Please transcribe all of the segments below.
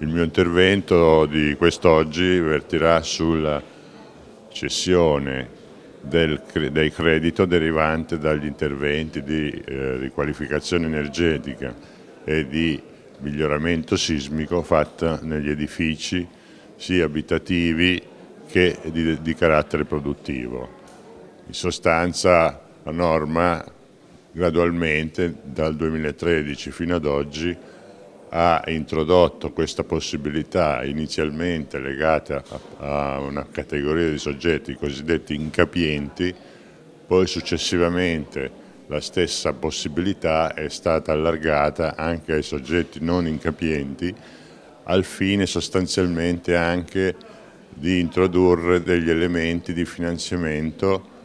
Il mio intervento di quest'oggi vertirà sulla cessione del, del, credito derivante dagli interventi di eh, riqualificazione energetica e di miglioramento sismico fatta negli edifici sia abitativi che di, di carattere produttivo. In sostanza la norma gradualmente dal 2013 fino ad oggi ha introdotto questa possibilità inizialmente legata a una categoria di soggetti cosiddetti incapienti, poi successivamente la stessa possibilità è stata allargata anche ai soggetti non incapienti al fine sostanzialmente anche di introdurre degli elementi di finanziamento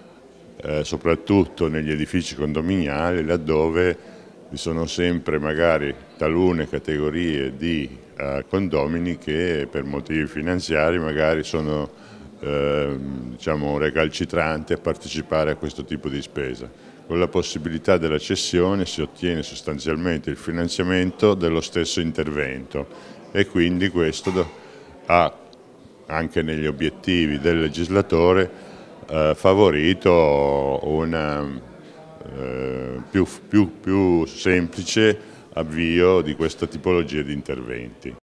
eh, soprattutto negli edifici condominiali laddove vi sono sempre magari talune categorie di eh, condomini che per motivi finanziari magari sono eh, diciamo recalcitranti a partecipare a questo tipo di spesa. Con la possibilità della cessione si ottiene sostanzialmente il finanziamento dello stesso intervento e quindi questo ha anche negli obiettivi del legislatore eh, favorito una eh, più, più, più semplice avvio di questa tipologia di interventi.